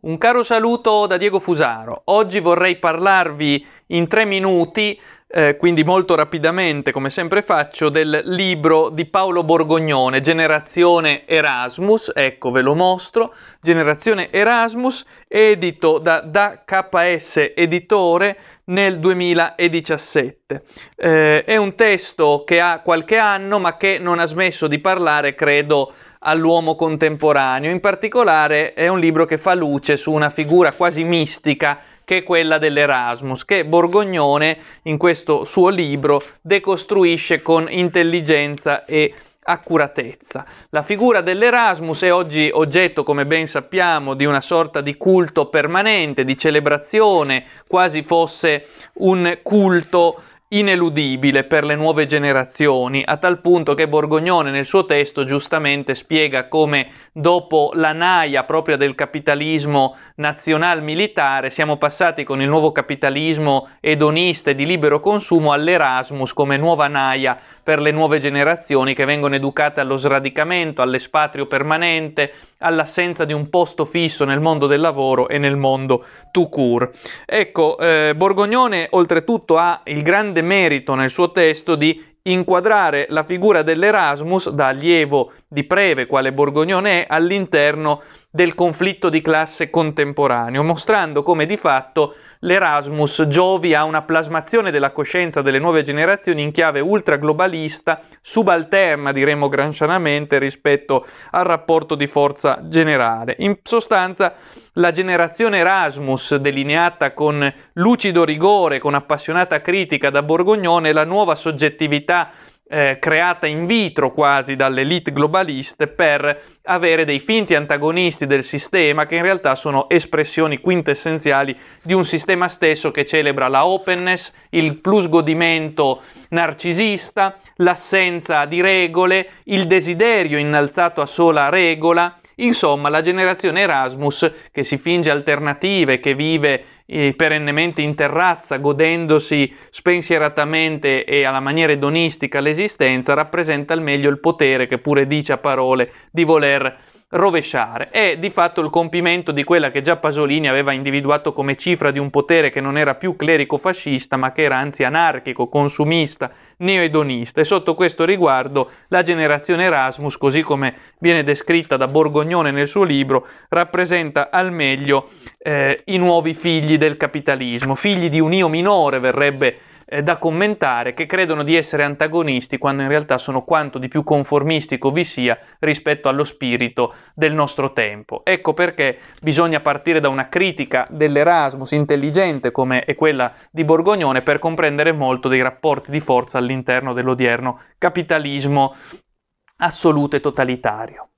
Un caro saluto da Diego Fusaro. Oggi vorrei parlarvi in tre minuti eh, quindi molto rapidamente, come sempre faccio, del libro di Paolo Borgognone, Generazione Erasmus, ecco ve lo mostro, Generazione Erasmus, edito da, da KS Editore nel 2017. Eh, è un testo che ha qualche anno ma che non ha smesso di parlare, credo, all'uomo contemporaneo. In particolare è un libro che fa luce su una figura quasi mistica che è quella dell'Erasmus, che Borgognone in questo suo libro decostruisce con intelligenza e accuratezza. La figura dell'Erasmus è oggi oggetto, come ben sappiamo, di una sorta di culto permanente, di celebrazione, quasi fosse un culto ineludibile per le nuove generazioni, a tal punto che Borgognone nel suo testo giustamente spiega come dopo la naia propria del capitalismo nazional militare siamo passati con il nuovo capitalismo edonista e di libero consumo all'Erasmus come nuova naia per le nuove generazioni che vengono educate allo sradicamento, all'espatrio permanente, all'assenza di un posto fisso nel mondo del lavoro e nel mondo to cure. Ecco, eh, Borgognone oltretutto ha il grande merito nel suo testo di inquadrare la figura dell'Erasmus da allievo di Preve, quale Borgognone è, all'interno del conflitto di classe contemporaneo, mostrando come di fatto l'Erasmus giovi a una plasmazione della coscienza delle nuove generazioni in chiave ultraglobalista, subalterna, diremmo grancianamente, rispetto al rapporto di forza generale. In sostanza, la generazione Erasmus, delineata con lucido rigore, con appassionata critica da Borgognone, la nuova soggettività eh, creata in vitro quasi dalle elite globaliste per avere dei finti antagonisti del sistema che in realtà sono espressioni quintessenziali di un sistema stesso che celebra la openness, il plusgodimento narcisista, l'assenza di regole, il desiderio innalzato a sola regola, Insomma, la generazione Erasmus, che si finge alternativa e che vive eh, perennemente in terrazza, godendosi spensieratamente e alla maniera edonistica l'esistenza, rappresenta al meglio il potere che pure dice a parole di voler rovesciare. È di fatto il compimento di quella che già Pasolini aveva individuato come cifra di un potere che non era più clerico-fascista, ma che era anzi anarchico, consumista, neoedonista. E sotto questo riguardo la generazione Erasmus, così come viene descritta da Borgognone nel suo libro, rappresenta al meglio eh, i nuovi figli del capitalismo, figli di un io minore verrebbe eh, da commentare che credono di essere antagonisti quando in realtà sono quanto di più conformistico vi sia rispetto allo spirito del nostro tempo. Ecco perché bisogna partire da una critica dell'Erasmus intelligente come è quella di Borgognone per comprendere molto dei rapporti di forza all'interno dell'odierno capitalismo assoluto e totalitario.